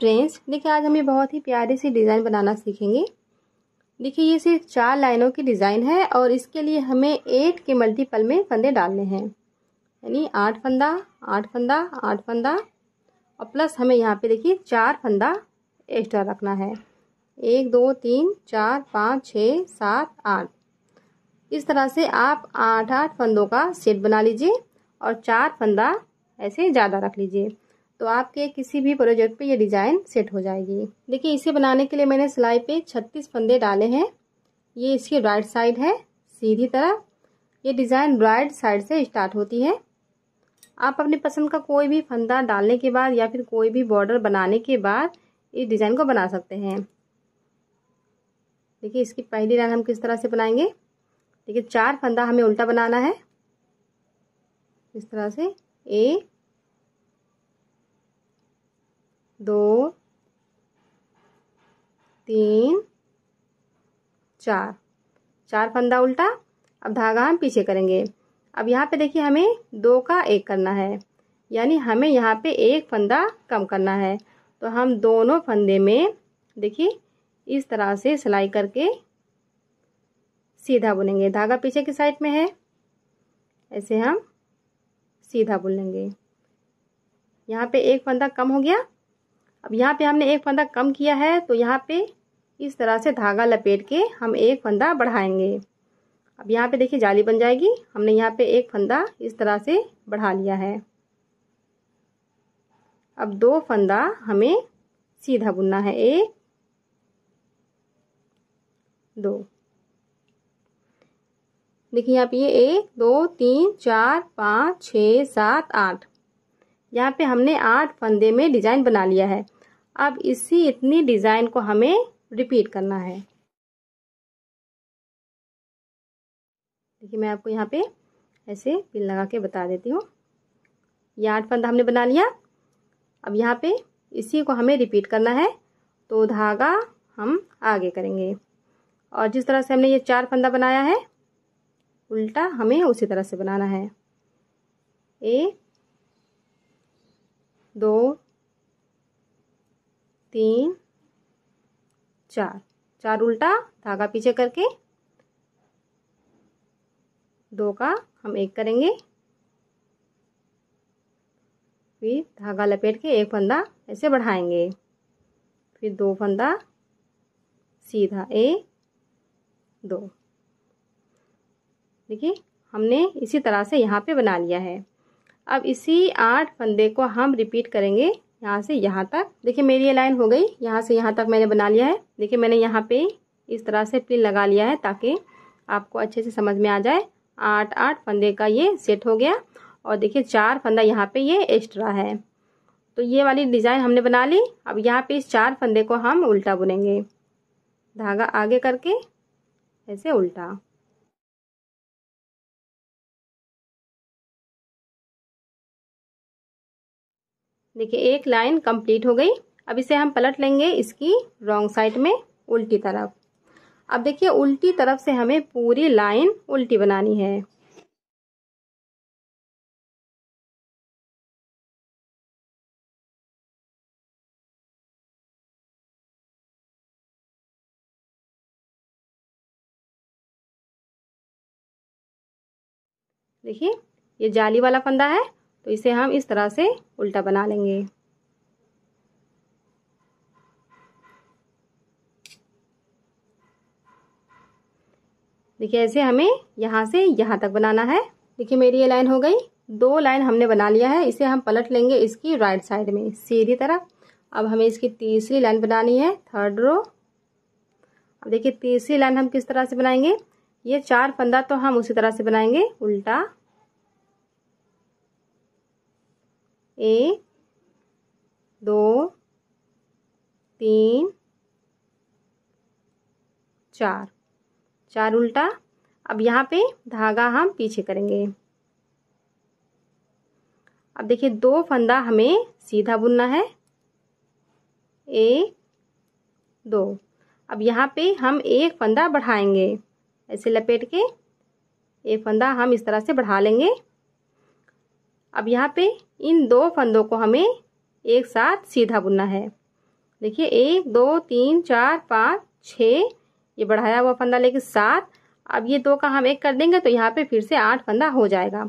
friends देखिए आज हम ये बहुत ही प्यारी सी डिज़ाइन बनाना सीखेंगे देखिए ये सिर्फ चार लाइनों की डिज़ाइन है और इसके लिए हमें एट के मल्टीपल में फंदे डालने हैं यानी आठ फंदा आठ फंदा आठ फंदा और प्लस हमें यहाँ पे देखिए चार फंदा एक्स्ट्रा रखना है एक दो तीन चार पाँच छः सात आठ इस तरह से आप आठ आठ फंदों का सेट बना लीजिए और चार फंदा ऐसे ज़्यादा रख लीजिए तो आपके किसी भी प्रोजेक्ट पे ये डिज़ाइन सेट हो जाएगी देखिए इसे बनाने के लिए मैंने सिलाई पे 36 फंदे डाले हैं ये इसकी राइट साइड है सीधी तरह ये डिज़ाइन राइट साइड से स्टार्ट होती है आप अपनी पसंद का कोई भी फंदा डालने के बाद या फिर कोई भी बॉर्डर बनाने के बाद इस डिज़ाइन को बना सकते हैं देखिए इसकी पहली लाइन हम किस तरह से बनाएंगे देखिए चार फंदा हमें उल्टा बनाना है इस तरह से एक दो तीन चार चार फंदा उल्टा अब धागा हम पीछे करेंगे अब यहाँ पे देखिए हमें दो का एक करना है यानी हमें यहाँ पे एक फंदा कम करना है तो हम दोनों फंदे में देखिए इस तरह से सिलाई करके सीधा बुनेंगे धागा पीछे की साइड में है ऐसे हम सीधा बुन लेंगे यहाँ पे एक फंदा कम हो गया अब यहाँ पे हमने एक फंदा कम किया है तो यहाँ पे इस तरह से धागा लपेट के हम एक फंदा बढ़ाएंगे अब यहाँ पे देखिए जाली बन जाएगी हमने यहाँ पे एक फंदा इस तरह से बढ़ा लिया है अब दो फंदा हमें सीधा बुनना है एक दो देखिए यहाँ पे ये एक दो तीन चार पाँच छ सात आठ यहाँ पे हमने आठ फंदे में डिजाइन बना लिया है अब इसी इतनी डिज़ाइन को हमें रिपीट करना है देखिए मैं आपको यहाँ पे ऐसे पिन लगा के बता देती हूँ ये आठ फंदा हमने बना लिया अब यहाँ पे इसी को हमें रिपीट करना है तो धागा हम आगे करेंगे और जिस तरह से हमने ये चार फंदा बनाया है उल्टा हमें उसी तरह से बनाना है एक दो तीन चार चार उल्टा धागा पीछे करके दो का हम एक करेंगे फिर धागा लपेट के एक फंदा ऐसे बढ़ाएंगे फिर दो फंदा सीधा एक दो देखिए हमने इसी तरह से यहाँ पे बना लिया है अब इसी आठ फंदे को हम रिपीट करेंगे यहाँ से यहाँ तक देखिए मेरी ये लाइन हो गई यहाँ से यहाँ तक मैंने बना लिया है देखिए मैंने यहाँ पे इस तरह से प्लिन लगा लिया है ताकि आपको अच्छे से समझ में आ जाए आठ आठ फंदे का ये सेट हो गया और देखिए चार फंदा यहाँ पे ये एक्स्ट्रा है तो ये वाली डिज़ाइन हमने बना ली अब यहाँ पे इस चार फंदे को हम उल्टा बुनेंगे धागा आगे करके ऐसे उल्टा देखिए एक लाइन कंप्लीट हो गई अब इसे हम पलट लेंगे इसकी रॉन्ग साइड में उल्टी तरफ अब देखिए उल्टी तरफ से हमें पूरी लाइन उल्टी बनानी है देखिए ये जाली वाला फंदा है तो इसे हम इस तरह से उल्टा बना लेंगे देखिए ऐसे हमें यहाँ से यहाँ तक बनाना है देखिए मेरी ये लाइन हो गई दो लाइन हमने बना लिया है इसे हम पलट लेंगे इसकी राइट साइड में सीधी तरफ अब हमें इसकी तीसरी लाइन बनानी है थर्ड रो अब देखिए तीसरी लाइन हम किस तरह से बनाएंगे ये चार फंदा तो हम उसी तरह से बनाएंगे उल्टा एक दो तीन चार चार उल्टा अब यहाँ पे धागा हम पीछे करेंगे अब देखिए दो फंदा हमें सीधा बुनना है एक दो अब यहाँ पे हम एक फंदा बढ़ाएंगे ऐसे लपेट के एक फंदा हम इस तरह से बढ़ा लेंगे अब यहाँ पे इन दो फंदों को हमें एक साथ सीधा बुनना है देखिए एक दो तीन चार पाँच छः ये बढ़ाया हुआ फंदा लेके सात अब ये दो का हम एक कर देंगे तो यहाँ पे फिर से आठ फंदा हो जाएगा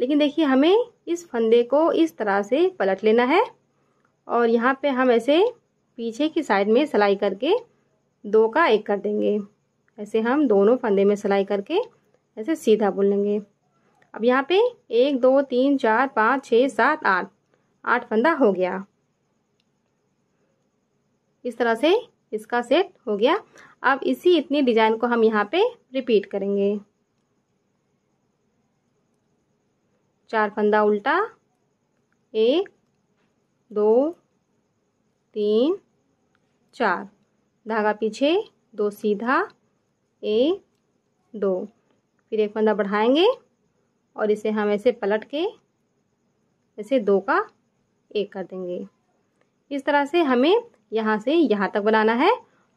लेकिन देखिए हमें इस फंदे को इस तरह से पलट लेना है और यहाँ पे हम ऐसे पीछे की साइड में सिलाई करके दो का एक कर देंगे ऐसे हम दोनों फंदे में सिलाई करके ऐसे सीधा बुन लेंगे अब यहाँ पे एक दो तीन चार पाँच छः सात आठ आठ फंदा हो गया इस तरह से इसका सेट हो गया अब इसी इतनी डिजाइन को हम यहाँ पे रिपीट करेंगे चार फंदा उल्टा एक दो तीन चार धागा पीछे दो सीधा एक दो फिर एक फंदा बढ़ाएंगे और इसे हम ऐसे पलट के ऐसे दो का एक कर देंगे इस तरह से हमें यहाँ से यहाँ तक बनाना है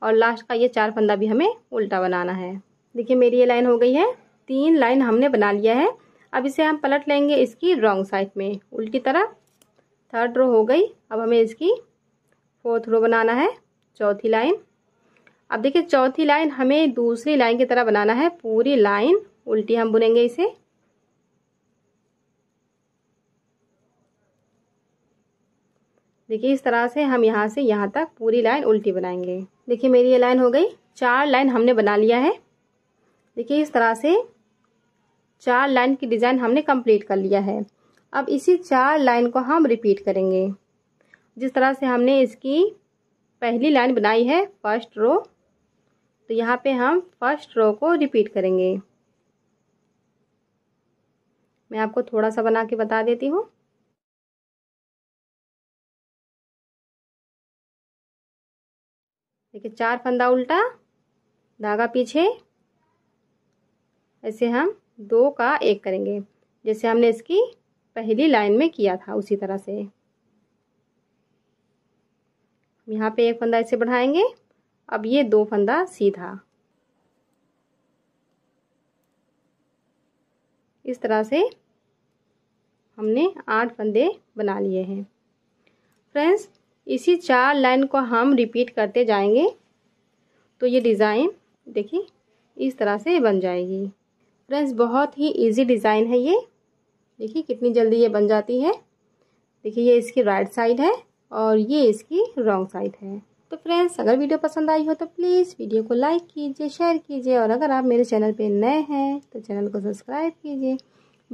और लास्ट का ये चार फंदा भी हमें उल्टा बनाना है देखिए मेरी ये लाइन हो गई है तीन लाइन हमने बना लिया है अब इसे हम पलट लेंगे इसकी रॉन्ग साइड में उल्टी तरफ थर्ड रो हो गई अब हमें इसकी फोर्थ रो बनाना है चौथी लाइन अब देखिए चौथी लाइन हमें दूसरी लाइन की तरह बनाना है पूरी लाइन उल्टी हम बुनेंगे इसे देखिए इस तरह से हम यहाँ से यहाँ तक पूरी लाइन उल्टी बनाएंगे देखिए मेरी ये लाइन हो गई चार लाइन हमने बना लिया है देखिए इस तरह से चार लाइन की डिज़ाइन हमने कंप्लीट कर लिया है अब इसी चार लाइन को हम रिपीट करेंगे जिस तरह से हमने इसकी पहली लाइन बनाई है फर्स्ट रो तो यहाँ पे हम फर्स्ट रो को रिपीट करेंगे मैं आपको थोड़ा सा बना के बता देती हूँ देखिए चार फंदा उल्टा धागा पीछे ऐसे हम दो का एक करेंगे जैसे हमने इसकी पहली लाइन में किया था उसी तरह से यहाँ पे एक फंदा ऐसे बढ़ाएंगे अब ये दो फंदा सीधा इस तरह से हमने आठ फंदे बना लिए हैं फ्रेंड्स इसी चार लाइन को हम रिपीट करते जाएंगे तो ये डिज़ाइन देखिए इस तरह से बन जाएगी फ्रेंड्स बहुत ही इजी डिज़ाइन है ये देखिए कितनी जल्दी ये बन जाती है देखिए ये इसकी राइट साइड है और ये इसकी रॉन्ग साइड है तो फ्रेंड्स अगर वीडियो पसंद आई हो तो प्लीज़ वीडियो को लाइक कीजिए शेयर कीजिए और अगर आप मेरे चैनल पे नए हैं तो चैनल को सब्सक्राइब कीजिए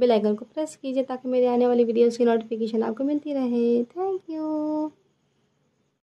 बेल आइकन को प्रेस कीजिए ताकि मेरे आने वाली वीडियोज़ की नोटिफिकेशन आपको मिलती रहे थैंक यू